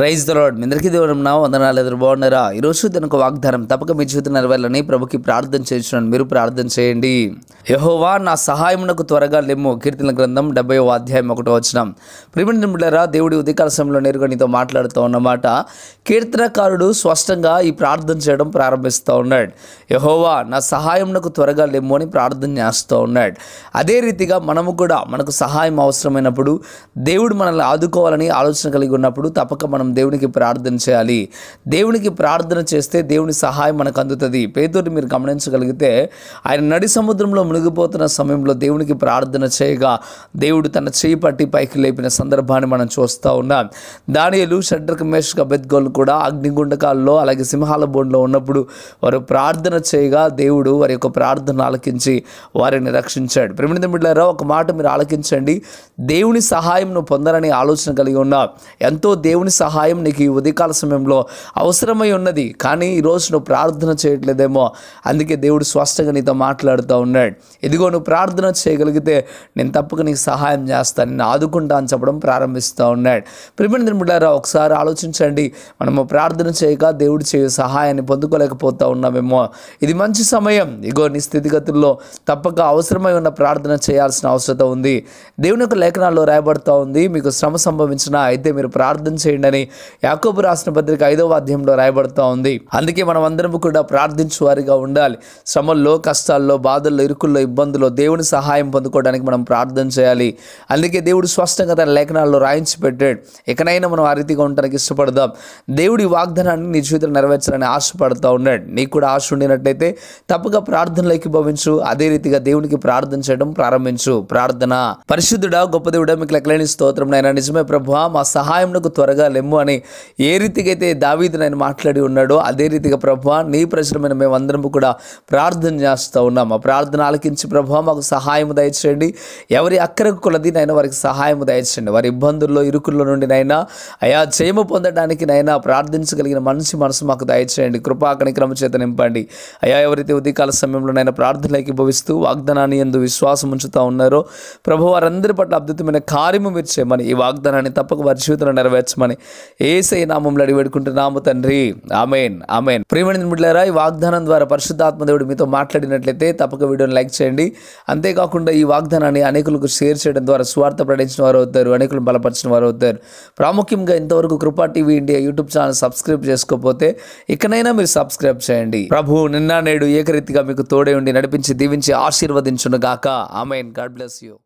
praise మీ అందరికీ దేవుడు నా వందనాలు ఎదురు బాగున్నారా ఈరోజు దానికి వాగ్దానం తప్పక మీ జీవితం నెరవేరాలని ప్రభుకి ప్రార్థన చేసిన మీరు ప్రార్థన చేయండి యహోవా నా సహాయమునకు త్వరగా లెమ్ము కీర్తన గ్రంథం డెబ్బై అధ్యాయం ఒకటో వచ్చిన ప్రిమిడి దేవుడి ఉదయకాల సమయంలో నేరుగా నీతో మాట్లాడుతూ ఉన్నమాట కీర్తనకారుడు స్పష్టంగా ఈ ప్రార్థన చేయడం ప్రారంభిస్తూ ఉన్నాడు యహోవా నా సహాయమునకు త్వరగా లెమ్ము అని ప్రార్థన చేస్తూ ఉన్నాడు అదే రీతిగా మనము కూడా మనకు సహాయం అవసరమైనప్పుడు దేవుడు మనల్ని ఆదుకోవాలని ఆలోచన కలిగి ఉన్నప్పుడు తప్పక మనం దేవునికి ప్రార్థన చేయాలి దేవునికి ప్రార్థన చేస్తే దేవుని సహాయం మనకు అందుతుంది పేదోటి మీరు గమనించగలిగితే ఆయన నడి సముద్రంలో మునిగిపోతున్న సమయంలో దేవునికి ప్రార్థన చేయగా దేవుడు తన చేయి పట్టి పైకి లేపిన సందర్భాన్ని మనం చూస్తూ ఉన్నాం దానియలు షడ్రక మేష్ గబెద్గోల్ కూడా అగ్నిగుండకాల్లో అలాగే సింహాల బోన్లో ఉన్నప్పుడు వారు ప్రార్థన చేయగా దేవుడు వారి యొక్క ప్రార్థన ఆలకించి వారిని రక్షించాడు ప్రమిణిత బిడ్డారా ఒక మాట మీరు ఆలకించండి దేవుని సహాయంను పొందాలని ఆలోచన కలిగి ఉన్నా ఎంతో దేవుని సహాయం సహాయం నీకు ఈ ఉదయకాల సమయంలో అవసరమై ఉన్నది కానీ ఈరోజు నువ్వు ప్రార్థన చేయట్లేదేమో అందుకే దేవుడు స్పష్టంగా నీతో మాట్లాడుతూ ఉన్నాడు ఇదిగో నువ్వు ప్రార్థన చేయగలిగితే నేను తప్పక నీకు సహాయం చేస్తాను నేను ఆదుకుంటా అని చెప్పడం ప్రారంభిస్తూ ఉన్నాడు ప్రిమిణ బిడ్డారా ఒకసారి ఆలోచించండి మనము ప్రార్థన చేయక దేవుడు చేయ సహాయాన్ని పొందుకోలేకపోతూ ఉన్నామేమో ఇది మంచి సమయం ఇగో నీ స్థితిగతుల్లో తప్పక అవసరమై ఉన్న ప్రార్థన చేయాల్సిన అవసరం ఉంది దేవుని యొక్క లేఖనాల్లో రాయబడుతూ ఉంది మీకు శ్రమ సంభవించినా అయితే మీరు ప్రార్థన చేయండి అని అని యాకోబు రాసిన పత్రిక ఐదవ అధ్యాయంలో రాయబడుతూ ఉంది అందుకే మనం అందరం కూడా ప్రార్థించు వారిగా ఉండాలి శ్రమల్లో కష్టాల్లో బాధల్లో ఇరుకుల్లో ఇబ్బందుల్లో దేవుని సహాయం పొందుకోవడానికి మనం ప్రార్థన చేయాలి అందుకే దేవుడు స్పష్టంగా తన లేఖనాల్లో రాయించి పెట్టాడు ఎక్కడైనా మనం ఆ రీతిగా ఉండడానికి ఇష్టపడదాం దేవుడి వాగ్దానాన్ని నీ జీవితంలో నెరవేర్చాలని ఆశపడుతూ ఉన్నాడు నీకు కూడా ఆశ ఉండినట్లయితే తప్పగా ప్రార్థనలోకి భవించు అదే రీతిగా దేవునికి ప్రార్థన చేయడం ప్రారంభించు ప్రార్థన పరిశుద్ధుడా గొప్ప దేవుడా మీకు లెక్కలేని స్తోత్రం నైనా నిజమే ప్రభు మా సహాయంకు త్వరగా చేయము అని ఏ రీతికైతే దావీదు నేను మాట్లాడి ఉన్నాడో అదే రీతిగా ప్రభు నీ ప్రశ్నమైన మేమందరం కూడా ప్రార్థన చేస్తూ ఉన్నాము ఆ ప్రార్థన ఆలకించి ప్రభు మాకు సహాయం దయచేయండి ఎవరి అక్కరకు కొలది నైనా వారికి సహాయం దయచేయండి వారి ఇబ్బందుల్లో ఇరుకుల్లో నుండి నైనా అయా చేమ పొందడానికి నైనా ప్రార్థించగలిగిన మనిషి మనసు మాకు దయచేయండి కృపా కణిక్రమ చేత నింపండి అయా ఎవరైతే ఉదయకాల సమయంలో నైనా ప్రార్థనలకి భవిస్తూ వాగ్దానాన్ని ఎందు విశ్వాసం ఉంచుతూ ఉన్నారో ప్రభు వారందరి పట్ల అద్భుతమైన కార్యము మీరు చేయమని ఈ వాగ్దానాన్ని తప్పక వారి జీవితంలో నెరవేర్చమని ఏసై నామంలో అడిగి తండ్రి అమెన్ అమెన్ ప్రేమణి మిడ్లరా ఈ వాగ్దానం ద్వారా దేవుడు మీతో మాట్లాడినట్లయితే తప్పక వీడియోని లైక్ చేయండి అంతేకాకుండా ఈ వాగ్దానాన్ని అనేకులకు షేర్ చేయడం ద్వారా స్వార్థ ప్రకటించిన వారు అవుతారు అనేకులను బలపరిచిన వారు అవుతారు ప్రాముఖ్యంగా ఇంతవరకు Krupa TV India YouTube channel subscribe చేసుకోకపోతే ఇకనైనా మీరు సబ్స్క్రైబ్ చేయండి ప్రభు నిన్న నేడు ఏకరీతిగా మీకు తోడే ఉండి నడిపించి దీవించి ఆశీర్వదించును గాక ఆమెన్ గాడ్ బ్లెస్ యూ